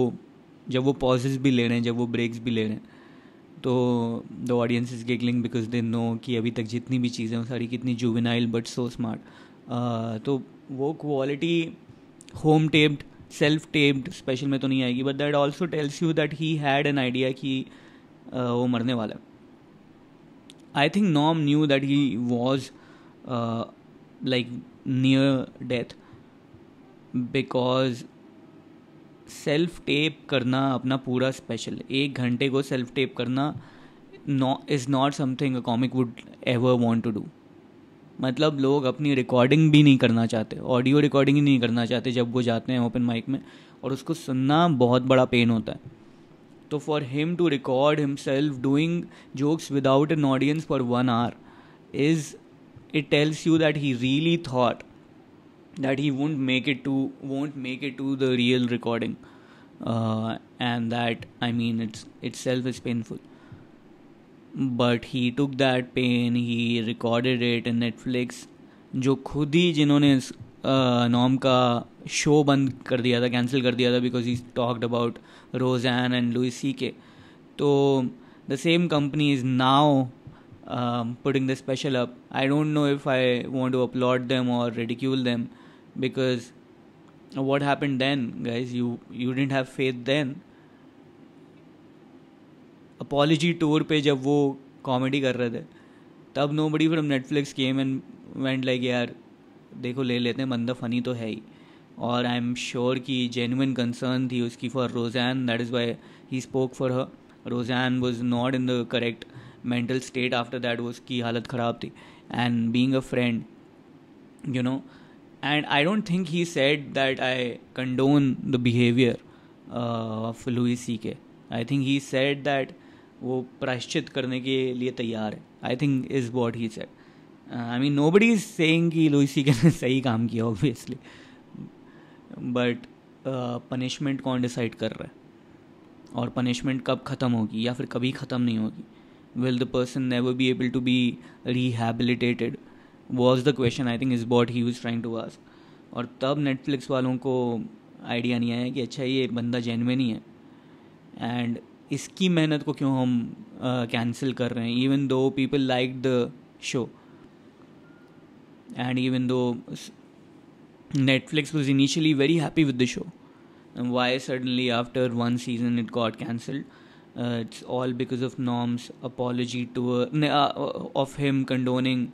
जब वो पॉजेज भी ले रहे हैं जब वो ब्रेक्स भी ले रहे हैं तो the audience is giggling because they know कि अभी तक जितनी भी चीज़ें सारी कितनी जुवेनाइल बट सो स्मार्ट तो वो quality home taped self taped special में तो नहीं आएगी but that also tells you that he had an idea कि वो मरने वाला है आई थिंक नॉम knew that he was like near death because self tape करना अपना पूरा स्पेशल एक घंटे को सेल्फ टेप करना is not something a comic would ever want to do मतलब लोग अपनी रिकॉर्डिंग भी नहीं करना चाहते ऑडियो रिकॉर्डिंग ही नहीं करना चाहते जब वो जाते हैं ओपन माइक में और उसको सुनना बहुत बड़ा पेन होता है तो for him to record himself doing jokes without an audience for one hour is it tells you that he really thought that he won't make it to won't make it to the real recording and that I mean it's itself is painful but he took that pain he recorded it in Netflix जो खुद ही जिन्होंने इस नॉम का show बंद कर दिया था cancel कर दिया था because he talked about Roseanne and Louis C K तो the same company is now putting the special up I don't know if I want to upload them और ridicule them because what happened then guys you you didn't have faith then apology tour पे जब वो comedy कर रहे थे तब nobody from Netflix came and went like यार देखो ले लेते हैं बंदा फ़नी तो है ही और आई एम श्योर कि जेनुइन कंसर्न थी उसकी for Roseanne that is why he spoke for her Roseanne was not in the correct mental state after that वो उसकी हालत ख़राब थी and being a friend you know and I don't think he said that I condone the behaviour of Louis C K I think he said that वो प्रायश्चित करने के लिए तैयार है I think is what he said I mean nobody is saying कि Louis C K ने सही काम किया ऑब्वियसली बट पनिशमेंट कौन डिसाइड कर रहा है और पनिशमेंट कब ख़त्म होगी या फिर कभी ख़त्म नहीं होगी will the person never be able to be rehabilitated was the question I think is but he use trying to was और तब नेटफ्लिक्स वालों को आइडिया नहीं आया कि अच्छा ये बंदा जेनविन ही है एंड इसकी मेहनत को क्यों हम कैंसिल uh, कर रहे हैं even though people like the show and even though Netflix was initially very happy with the show why suddenly after one season it got cancelled it's all because of Norm's apology to of him condoning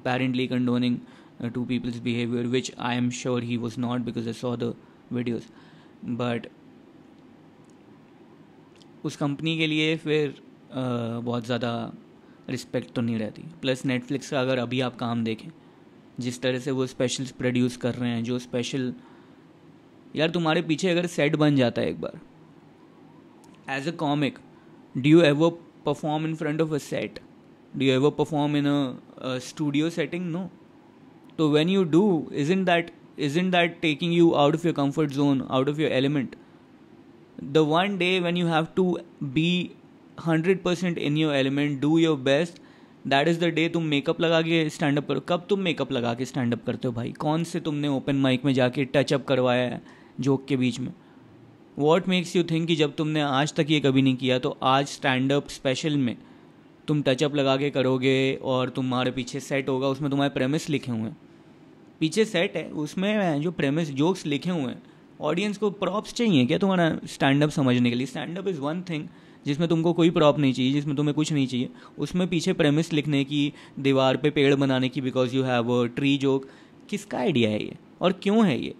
apparently condoning to people's behaviour which I am sure he was not because I saw the videos but उस company के लिए फिर बहुत ज़्यादा respect तो नहीं रहती plus Netflix का अगर अभी आप काम देखें जिस तरह से वो स्पेशल प्रोड्यूस कर रहे हैं जो स्पेशल यार तुम्हारे पीछे अगर सेट बन जाता है एक बार as a comic do you ever perform in front of a set do you ever perform in a studio setting no तो when you do is in that is in that taking you out of your comfort zone out of your element the one day when you have to be percent in your element do your best that is the day तुम makeup लगा के stand up करो कब तुम makeup लगा के stand up करते हो भाई कौन से तुमने ओपन माइक में जाके टचअप करवाया है जोक के बीच में वॉट मेक्स यू थिंक कि जब तुमने आज तक ये कभी नहीं किया तो आज स्टैंड अप स्पेशल में तुम टचअप लगा के करोगे और तुम्हारे पीछे सेट होगा उसमें तुम्हारे प्रेमिस लिखे हुए हैं पीछे सेट है उसमें जो प्रेमिस जोक्स लिखे हुए हैं ऑडियंस को प्रॉप्स चाहिए क्या तुम्हारा स्टैंड अप समझने के लिए stand up is one thing जिसमें तुमको कोई प्रॉप नहीं चाहिए जिसमें तुम्हें कुछ नहीं चाहिए उसमें पीछे प्रेमिस लिखने की दीवार पे पेड़ बनाने की because you have a tree joke किसका आइडिया है ये और क्यों है ये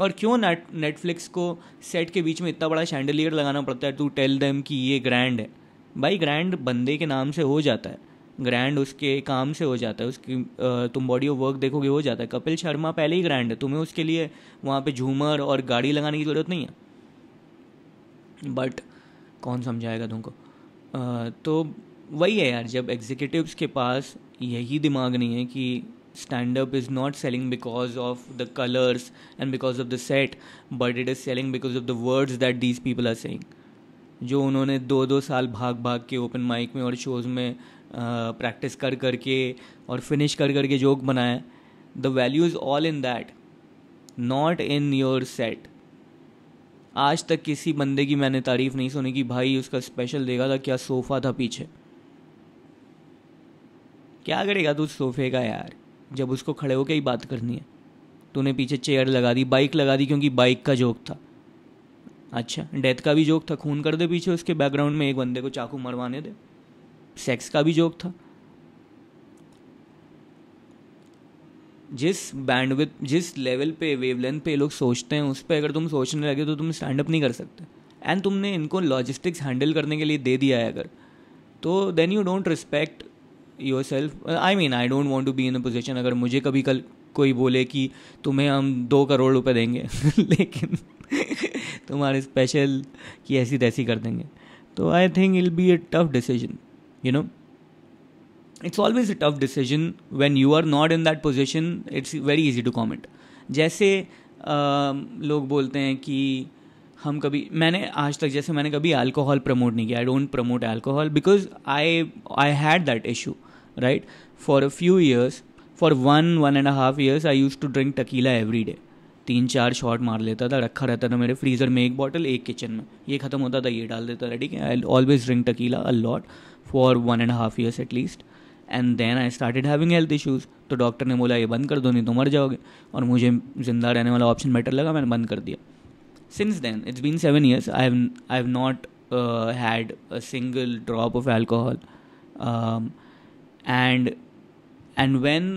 और क्यों नेट नेटफ्लिक्स को सेट के बीच में इतना बड़ा शैंडलियर लगाना पड़ता है टू टेल देम कि ये ग्रैंड है भाई ग्रैंड बंदे के नाम से हो जाता है ग्रैंड उसके काम से हो जाता है उसकी तुम बॉडी ऑफ वर्क देखोगे हो जाता है कपिल शर्मा पहले ही ग्रैंड है तुम्हें उसके लिए वहाँ पे झूमर और गाड़ी लगाने की ज़रूरत नहीं है बट कौन समझाएगा तुमको तो वही है यार जब एग्जीक्यूटिव के पास यही दिमाग नहीं है कि stand up is not selling because of the colours and because of the set but it is selling because of the words that these people are saying जो उन्होंने दो दो साल भाग भाग के ओपन माइक में और शोज़ में प्रैक्टिस कर करके और फिनिश कर करके जोक बनाए the value is all in that not in your set आज तक किसी बंदे की मैंने तारीफ़ नहीं सुनी कि भाई उसका स्पेशल देखा था क्या सोफ़ा था पीछे क्या करेगा तू सोफ़े का यार जब उसको खड़े होकर ही बात करनी है तूने पीछे चेयर लगा दी बाइक लगा दी क्योंकि बाइक का जोक था अच्छा डेथ का भी जोक था खून कर दे पीछे उसके बैकग्राउंड में एक बंदे को चाकू मरवाने दे सेक्स का भी जोक था जिस बैंडविथ जिस लेवल पे वेवलेंथ पे लोग सोचते हैं उस पर अगर तुम सोचने लगे तो तुम स्टैंड अप नहीं कर सकते एंड तुमने इनको लॉजिस्टिक्स हैंडल करने के लिए दे दिया है अगर तो then you don't respect yourself I mean I don't want to be in a position अगर मुझे कभी कल कोई बोले कि तुम्हें हम दो करोड़ रुपए देंगे लेकिन तुम्हारे स्पेशल की ऐसी तैसी कर देंगे तो I think I'll be a tough decision you know it's always a tough decision when you are not in that position it's very easy to comment जैसे लोग बोलते हैं कि हम कभी मैंने आज तक जैसे मैंने कभी अल्कोहल प्रमोट नहीं किया I don't promote alcohol because I I had that issue right for a few years for one one and half years I use to drink tequila every day तीन चार शॉट मार लेता था रखा रहता था मेरे फ्रीज़र में एक बॉटल एक किचन में ये ख़त्म होता था ये डाल देता था ठीक है I always drink tequila a lot for one and half years at least and then I started having health issues तो डॉक्टर ने बोला ये बंद कर दो नहीं तो मर जाओगे और मुझे ज़िंदा रहने वाला ऑप्शन बेटर लगा मैंने बंद कर दिया since then it's been seven years I I have not had a single drop of alcohol and and when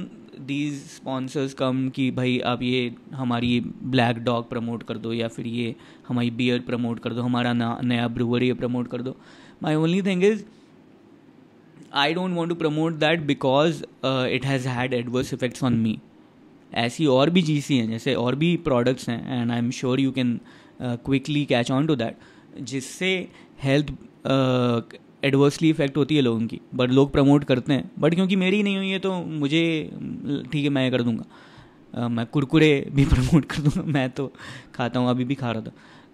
these sponsors come कि भाई आप ये हमारी ब्लैक डॉग प्रमोट कर दो या फिर ये हमारी बियर प्रमोट कर दो हमारा नया ब्रूवर ये प्रमोट कर दो my only thing is I don't want to promote that because it has had adverse effects on me ऐसी और भी जी सी हैं जैसे और भी प्रोडक्ट्स हैं and I am sure you can quickly catch on to that जिससे हेल्थ एडवर्सली इफेक्ट होती है लोगों की बट लोग प्रमोट करते हैं बट क्योंकि मेरी नहीं हुई है तो मुझे ठीक है मैं कर दूंगा uh, मैं कुरकुरे भी प्रमोट कर दूंगा मैं तो खाता हूँ अभी भी खा रहा था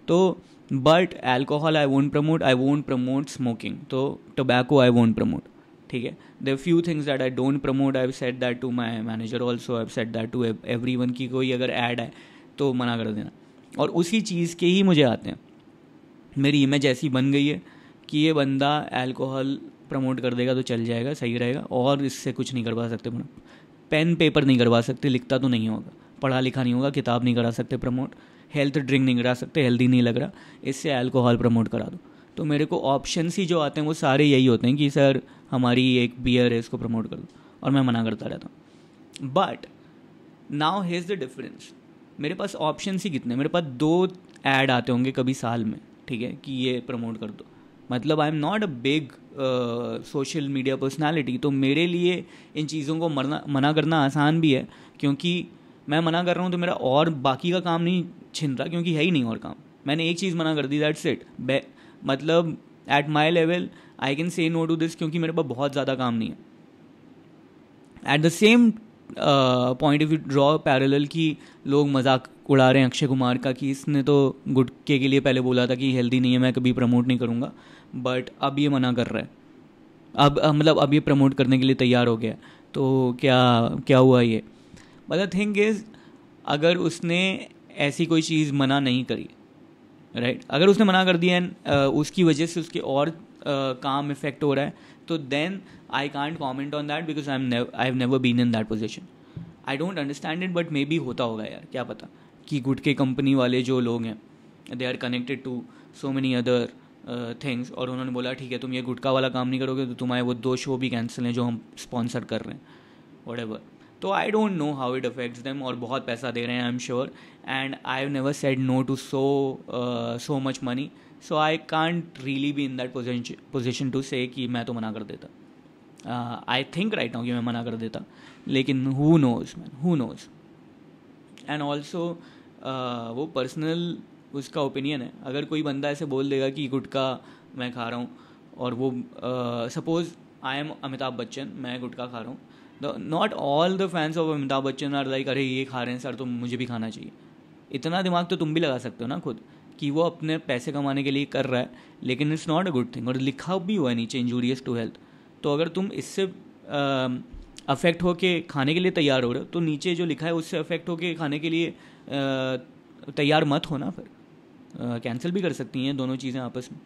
तो but alcohol I won't promote I won't promote smoking तो टोबैको आई वोंट प्रमोट ठीक है they few things that I don't promote I said that to my manager also I said that to everyone की कोई अगर add है तो मना कर देना और उसी चीज़ के ही मुझे आते हैं मेरी इमेज ऐसी बन गई है कि ये बंदा एल्कोहल प्रमोट कर देगा तो चल जाएगा सही रहेगा और इससे कुछ नहीं करवा सकते पेन पेपर नहीं करवा सकते लिखता तो नहीं होगा पढ़ा लिखा नहीं होगा किताब नहीं करा सकते प्रमोट हेल्थ ड्रिंक नहीं करा सकते हेल्दी नहीं लग रहा इससे अल्कोहल प्रमोट करा दो तो मेरे को ऑप्शन ही जो आते हैं वो सारे यही होते हैं कि सर हमारी एक बियर है इसको प्रमोट कर दो और मैं मना करता रहता हूँ but now has the difference मेरे पास ऑप्शन ही कितने मेरे पास दो ऐड आते होंगे कभी साल में ठीक है कि ये प्रमोट कर दो मतलब I am not a big social media personality तो मेरे लिए इन चीज़ों को मरना मना करना आसान भी है क्योंकि मैं मना कर रहा हूँ तो मेरा और बाकी का काम नहीं छिन रहा क्योंकि है ही नहीं और काम मैंने एक चीज़ मना कर दी दैट्स इट मतलब at my level I can say no to this क्योंकि मेरे पास बहुत ज़्यादा काम नहीं है at the same point of view draw parallel कि लोग मजाक उड़ा रहे हैं अक्षय कुमार का कि इसने तो गुटके के लिए पहले बोला था कि हेल्दी नहीं है मैं कभी प्रमोट नहीं करूँगा बट अब ये मना कर रहा है अब मतलब अब ये प्रमोट करने के लिए तैयार हो गया तो क्या क्या हुआ ये बट द थिंग इज़ अगर उसने ऐसी कोई चीज़ मना नहीं करी राइट right? अगर उसने मना कर दिया एंड uh, उसकी वजह से उसके और uh, काम इफेक्ट हो रहा है तो then I can't comment on that because I am I have never been in that position I don't understand it but maybe होता होगा यार क्या पता कि गुड के कंपनी वाले जो लोग हैं they are connected to so many other things और उन्होंने बोला ठीक है तुम ये गुटका वाला काम नहीं करोगे तो तुम्हारे वो दो शो भी कैंसिल हैं जो हम स्पॉन्सर कर रहे हैं वट एवर तो I don't know how it affects them और बहुत पैसा दे रहे हैं I am sure and I have never said no to so so much money so I can't really be in that position to say कि मैं तो मना कर देता आई थिंक राइट नाउ कि मैं मना कर देता लेकिन who knows man who knows and also वो पर्सनल उसका ओपिनियन है अगर कोई बंदा ऐसे बोल देगा कि गुटखा मैं खा रहा हूँ और वो suppose I am Amitabh Bachchan मैं गुटखा खा रहा हूँ not all the fans of Amitabh Bachchan are like अरे ये खा रहे हैं सर तो मुझे भी खाना चाहिए इतना दिमाग तो तुम भी लगा सकते हो ना खुद कि वो अपने पैसे कमाने के लिए कर रहा है लेकिन it's not a good thing और लिखा भी हुआ है नीचे इंजूरियस टू हेल्थ तो अगर तुम इससे अफेक्ट हो के खाने के लिए तैयार हो रहे हो तो नीचे जो लिखा है उससे अफेक्ट होके खाने के लिए तैयार मत होना फिर कैंसिल भी कर सकती हैं दोनों चीज़ें आपस में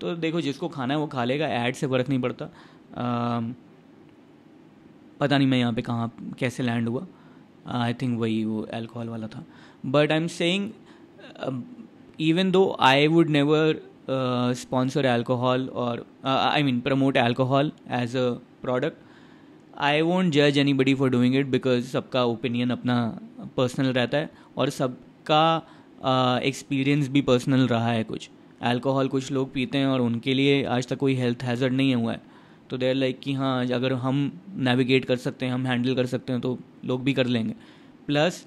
तो देखो जिसको खाना है वो खा लेगा ऐड से फ़र्क नहीं पड़ता पता नहीं मैं यहाँ पे कहाँ कैसे लैंड हुआ आई थिंक वही वो एल्कोहल वाला था but I am saying even though I would never sponsor alcohol और I mean promote alcohol as a product I won't जज anybody for doing it because सबका ओपिनियन अपना personal रहता है और सबका एक्सपीरियंस uh, भी पर्सनल रहा है कुछ एल्कोहल कुछ लोग पीते हैं और उनके लिए आज तक कोई हेल्थ हैजर्ड नहीं हुआ है तो देर लाइक कि हाँ अगर हम नेविगेट कर सकते हैं हम हैंडल कर सकते हैं तो लोग भी कर लेंगे प्लस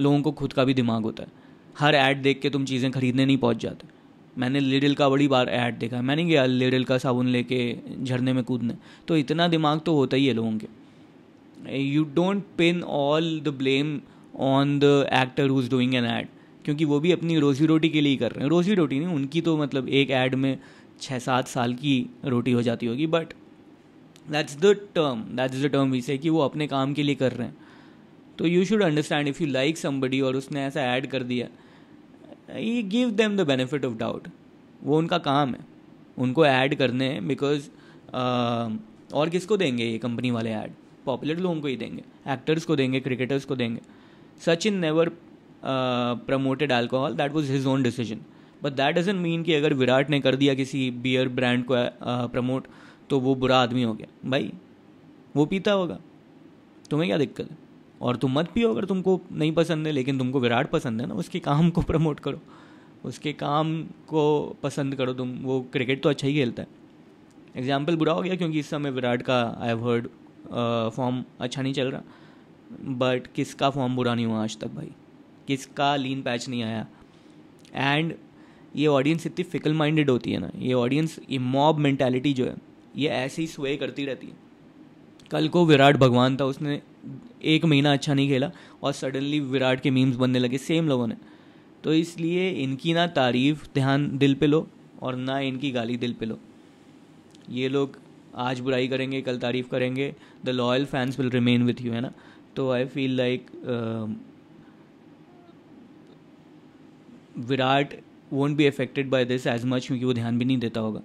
लोगों को खुद का भी दिमाग होता है हर ऐड देख के तुम चीज़ें खरीदने नहीं पहुँच जाते मैंने लिडिल का बड़ी बार ऐड देखा है मैं नहीं गया लिडिल का साबुन लेके झरने में कूदने तो इतना दिमाग तो होता ही है लोगों के you don't pin all the blame on the actor who is doing an ad क्योंकि वो भी अपनी रोजी रोटी के लिए ही कर रहे हैं रोजी रोटी नहीं उनकी तो मतलब एक ऐड में छः सात साल की रोटी हो जाती होगी but that's the term that is the term we say कि वो अपने काम के लिए कर रहे हैं तो you should understand if you like somebody और उसने ऐसा ऐड कर दिया we give them the benefit of doubt वो उनका काम है उनको ऐड करने हैं बिकॉज uh, और किसको देंगे ये कंपनी वाले ऐड पॉपुलर लोगों को ही देंगे एक्टर्स को देंगे क्रिकेटर्स को देंगे Sachin never promoted alcohol that was his own decision but that doesn't mean कि अगर विराट ने कर दिया किसी बियर ब्रांड को प्रमोट uh, तो वो बुरा आदमी हो गया भाई वो पीता होगा तुम्हें क्या दिक्कत है और तुम मत पियो अगर तुमको नहीं पसंद है लेकिन तुमको विराट पसंद है ना उसके काम को प्रमोट करो उसके काम को पसंद करो तुम वो क्रिकेट तो अच्छा ही खेलता है एग्जाम्पल बुरा हो गया क्योंकि इस समय विराट का आई हर्ड फॉर्म अच्छा नहीं चल रहा बट किसका फॉर्म बुरा नहीं हुआ आज तक भाई किसका लीन पैच नहीं आया एंड ये ऑडियंस इतनी फिकल माइंडेड होती है ना ये ऑडियंस ये मॉब मैंटेलिटी जो है ये ऐसे ही स्वे करती रहती है कल को विराट भगवान था उसने एक महीना अच्छा नहीं खेला और सडनली विराट के मीम्स बनने लगे सेम लोगों ने तो इसलिए इनकी ना तारीफ ध्यान दिल पे लो और ना इनकी गाली दिल पे लो ये लोग आज बुराई करेंगे कल तारीफ करेंगे the loyal fans will remain with you है ना तो I feel like Virat won't be affected by this as much क्योंकि वो ध्यान भी नहीं देता होगा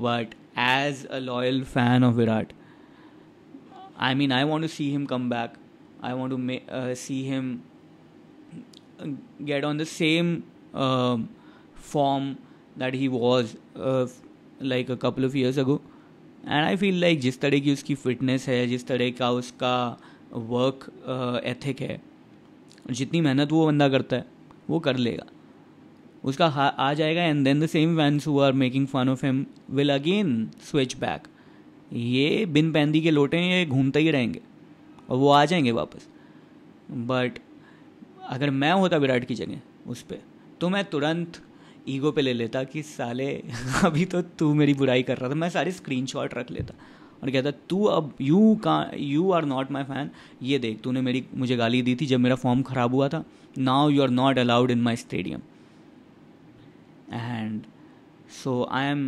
but as a loyal fan of Virat. I mean, I want to see him come back. I want to ma- uh, see him get on the same uh, form that he was uh, like a couple of years ago. And I feel like जिस तरह की उसकी fitness है जिस तरह का उसका work ethic uh, है जितनी मेहनत वो बंदा करता है वो कर लेगा उसका आ जाएगा and then the same fans who are making fun of him will again switch back ये बिन पैंदी के लोटे ये घूमते ही रहेंगे और वो आ जाएंगे वापस बट अगर मैं होता विराट की जगह उस पर तो मैं तुरंत ईगो पे ले लेता कि साले अभी तो तू मेरी बुराई कर रहा था मैं सारे स्क्रीनशॉट रख लेता और कहता तू अब यू का you are not my fan ये देख तूने मेरी मुझे गाली दी थी जब मेरा फॉर्म ख़राब हुआ था now you are not allowed in my stadium and so I am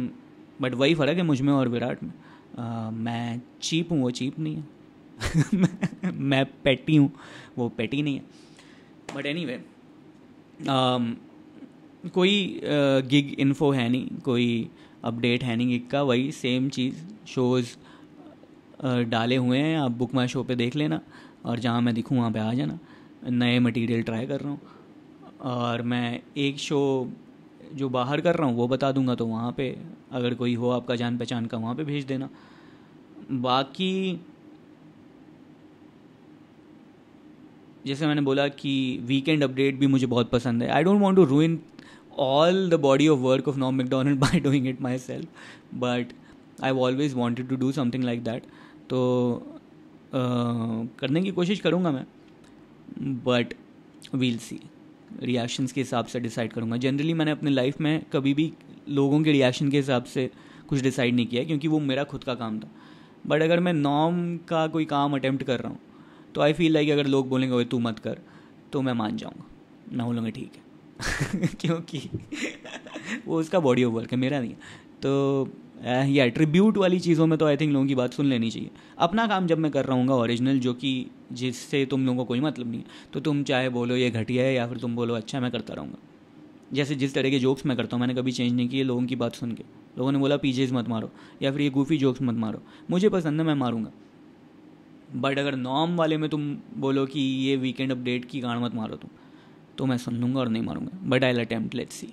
but वही फ़र्क है मुझ में और विराट में uh, मैं चीप हूँ वो चीप नहीं है मैं पेटी हूँ वो पेटी नहीं है बट एनी वे कोई गिग uh, इन्फो है नहीं कोई अपडेट है नहीं गिग का वही सेम चीज़ शोज़ uh, डाले हुए हैं आप बुक माई शो पे देख लेना और जहाँ मैं दिखूँ वहाँ पे आ जाना नए मटेरियल ट्राई कर रहा हूँ और मैं एक शो जो बाहर कर रहा हूँ वो बता दूंगा तो वहाँ पे अगर कोई हो आपका जान पहचान का वहाँ पे भेज देना बाकी जैसे मैंने बोला कि वीकेंड अपडेट भी मुझे बहुत पसंद है I don't want to ruin all the body of work of नॉम Macdonald by doing it myself but I always wanted to do something like that तो uh, करने की कोशिश करूँगा मैं बट वील सी रिएक्शंस के हिसाब से डिसाइड करूँगा जनरली मैंने अपने लाइफ में कभी भी लोगों के रिएक्शन के हिसाब से कुछ डिसाइड नहीं किया क्योंकि वो मेरा खुद का काम था बट अगर मैं नॉम का कोई काम अटैम्प्ट कर रहा हूँ तो आई फील लाइक अगर लोग बोलेंगे ओए तू मत कर तो मैं मान जाऊँगा ना बोलूँगा ठीक है क्योंकि वो उसका बॉडी ऑफ वर्क है मेरा नहीं तो या uh, ट्रिब्यूट वाली चीज़ों में तो आई थिंक लोगों की बात सुन लेनी चाहिए अपना काम जब मैं कर रहा हूँ ओरिजिनल जो कि जिससे तुम लोगों को कोई मतलब नहीं है तो तुम चाहे बोलो ये घटिया है या फिर तुम बोलो अच्छा मैं करता रहूँगा जैसे जिस तरह के जोक्स मैं करता हूँ मैंने कभी चेंज नहीं किए लोगों की बात सुन के लोगों ने बोला पीजेज मत मारो या फिर ये गूफी जोक्स मत मारो मुझे पसंद है मैं मारूंगा बट अगर नॉर्म वाले में तुम बोलो कि ये वीकेंड अपडेट की गाड़ मत मारो तुम तो मैं सुन लूँगा और नहीं मारूंगा but I attempt let's see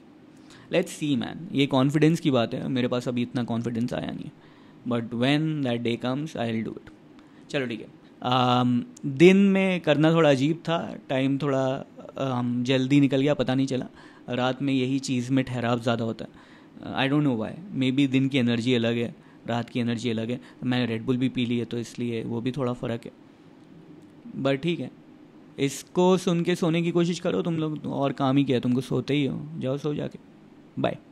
let's see man ये कॉन्फिडेंस की बात है मेरे पास अभी इतना कॉन्फिडेंस आया नहीं but when that day comes I will do it चलो ठीक है um, दिन में करना थोड़ा अजीब था टाइम थोड़ा um, जल्दी निकल गया पता नहीं चला रात में यही चीज़ में ठहराव ज़्यादा होता है I don't know why maybe दिन की एनर्जी अलग है रात की एनर्जी अलग है मैंने रेडबुल भी पी ली है तो इसलिए वो भी थोड़ा फ़र्क है बट ठीक है इसको सुन के सोने की कोशिश करो तुम लोग और काम ही किया तुमको सोते ही हो जाओ सो जाके Bye.